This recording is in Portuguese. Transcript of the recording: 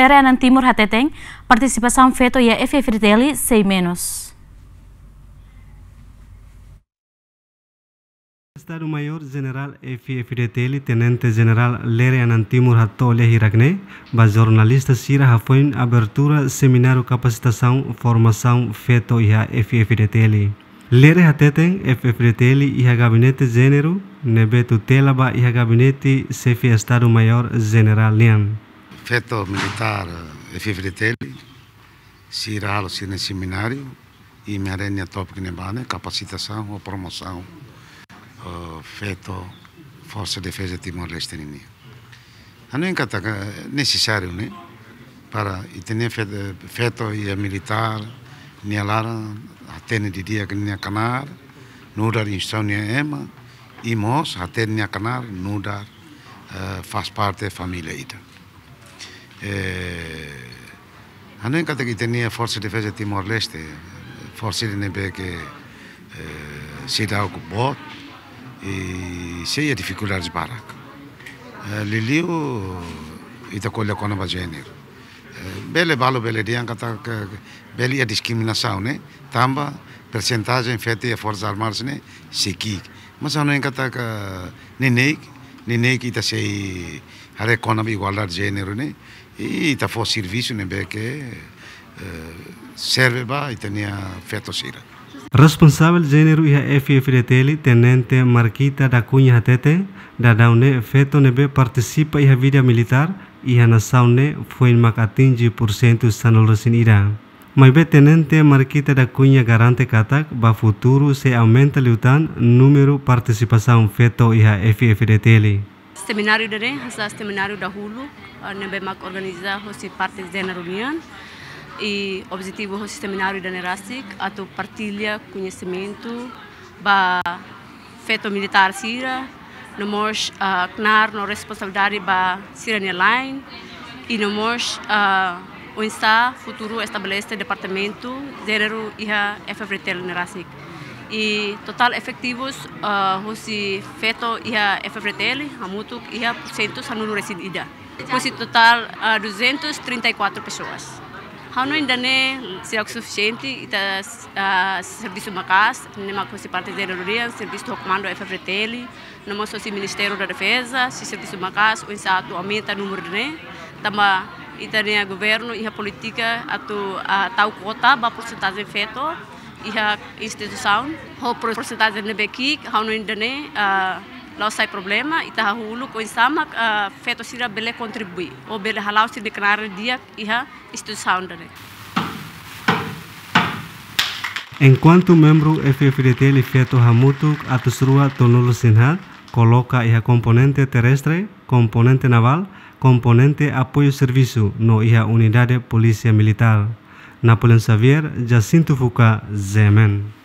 Pelayaran é Timur Hateteng, participação Feto e a é F. Fritelli, sem menos. Estado Maior General F. Fritelli, Tenente General Lere Anantimur Hatolha Hiracne, mas jornalista Sira Rafoin, abertura, seminário, capacitação, formação, Feto e a F. Fritelli. Lere Hateten, F. Fritelli e a Gabinete Gênero, Nebe tutela e a Gabinete Chefe Estado Maior General Lian. Feto militar Efivretelli, eh, Ciralo Cine Seminário e arena Top Guinebane, capacitação ou promoção uh, eh, feto Força de Defesa Timor-Leste Não é necessário, né? Para ter feito e militar, nem lá, até de dia que nem canar, n'udar dar instrução nem ema, e nós, até nem canar, n'udar faz parte da família. ita. Ε, αν ανέκατα κατά την ταινία Φόρτσε ε, ε, τη «Forza Difesa Timor Φόρτσε την είπε και «Sida Okubot», «Se ia dificuldades barak». Λιλίου ε, ήταν κολλιακόνα βαζένιρ. Μπέλε βάλω μπέλε διάν κατά μπέλε για τη δισκίμινασάου, σάουνε, Τάμπα, περσεντάζεν φέτε εφόρτς αρμάρς, ναι, σε κίκ. Μα αν είναι κατά νινέικ, νινέικ ήταν σε αρέ κόνα με igualdad Eta fo servizioen que eh, serve ba itania fetosira. Responsável gênero e FFDTL, Tenente Marquita da Cunha Hatete, da Daune Feto Nebe participa e vida militar e a nação ne foi mac atinge por cento sanolasin ira. Mas be Tenente Marquita da Cunha garante katak ba futuro se aumenta liutan número participação feto e FFDTL seminário seminario dere hasa seminário da hulu nebe mak organiza hosi parte dena reunião e objetivo hosi seminário da nerastik ato partilha conhecimento ba feito militar sira no mos uh, knar no responsabilidade ba sira line e no mos uh, onde futuro estabelece departamento gênero e a FFRTL nerastik e total efetivos, uh, ah, husi feto ia a hamutuk ia porcento sanulu resid ida. o total uh, 234 pessoas. não ainda ne será suficiente ita uh, ah, serviço macas, nem a se parte de serviço do comando FFRTL, numa só se Ministério da Defesa, se serviço macas, o Estado aumenta o número também tamba ita governo e a política atu a tal cota ba porcentagem feto iha instituição ho propriedade de nebeki hau no indane ah, lau sai problema ita ha hulu ko insama ah, feto sira bele contribui o bele halau si de canara dia iha instituição dane Enquanto membro FFDT Lifeto a Atusrua Tonulu Sinhat coloca iha componente terrestre, componente naval, componente apoio serviço no iha unidade polícia militar. Napoleon Xavier, Jacinto Foucault, zemen.